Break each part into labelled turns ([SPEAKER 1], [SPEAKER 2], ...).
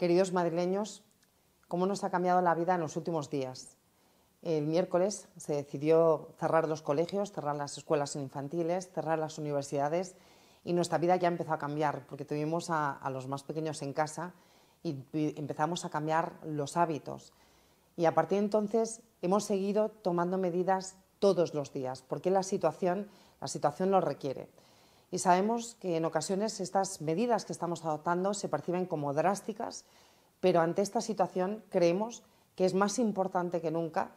[SPEAKER 1] Queridos madrileños, ¿cómo nos ha cambiado la vida en los últimos días? El miércoles se decidió cerrar los colegios, cerrar las escuelas infantiles, cerrar las universidades y nuestra vida ya empezó a cambiar porque tuvimos a, los más pequeños en casa y empezamos a cambiar los hábitos. Y a partir de entonces hemos seguido tomando medidas todos los días porque la situación, la situación lo requiere y sabemos que en ocasiones estas medidas que estamos adoptando se perciben como drásticas, pero ante esta situación creemos que es más importante que nunca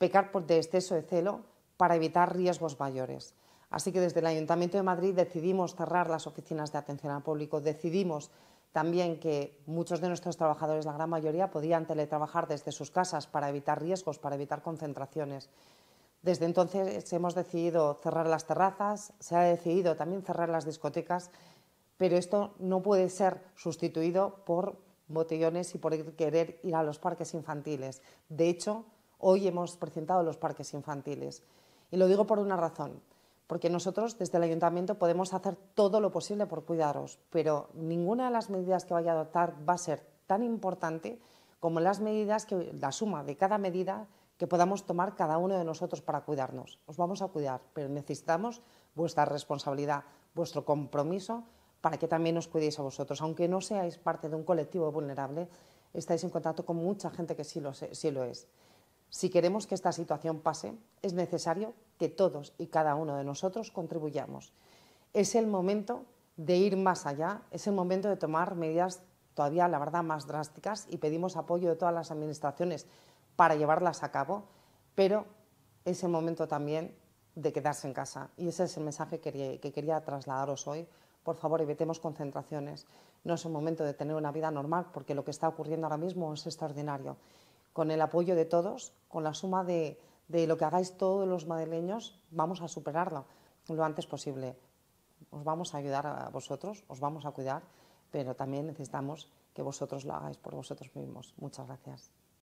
[SPEAKER 1] pecar por de exceso de celo para evitar riesgos mayores. Así que desde el Ayuntamiento de Madrid decidimos cerrar las oficinas de atención al público, decidimos también que muchos de nuestros trabajadores, la gran mayoría, podían teletrabajar desde sus casas para evitar riesgos, para evitar concentraciones. Desde entonces hemos decidido cerrar las terrazas, se ha decidido también cerrar las discotecas, pero esto no puede ser sustituido por botellones y por querer ir a los parques infantiles. De hecho, hoy hemos presentado los parques infantiles. Y lo digo por una razón, porque nosotros desde el ayuntamiento podemos hacer todo lo posible por cuidaros, pero ninguna de las medidas que vaya a adoptar va a ser tan importante como las medidas que la suma de cada medida que podamos tomar cada uno de nosotros para cuidarnos. Os vamos a cuidar, pero necesitamos vuestra responsabilidad, vuestro compromiso para que también os cuidéis a vosotros. Aunque no seáis parte de un colectivo vulnerable, estáis en contacto con mucha gente que sí lo, sí lo es. Si queremos que esta situación pase, es necesario que todos y cada uno de nosotros contribuyamos. Es el momento de ir más allá, es el momento de tomar medidas todavía, la verdad, más drásticas y pedimos apoyo de todas las administraciones, para llevarlas a cabo, pero es el momento también de quedarse en casa. Y ese es el mensaje que, quería trasladaros hoy. Por favor, evitemos concentraciones. No es el momento de tener una vida normal, porque lo que está ocurriendo ahora mismo es extraordinario. Con el apoyo de todos, con la suma de, de lo que hagáis todos los madrileños, vamos a superarlo lo antes posible. Os vamos a ayudar a vosotros, os vamos a cuidar, pero también necesitamos que vosotros lo hagáis por vosotros mismos. Muchas gracias.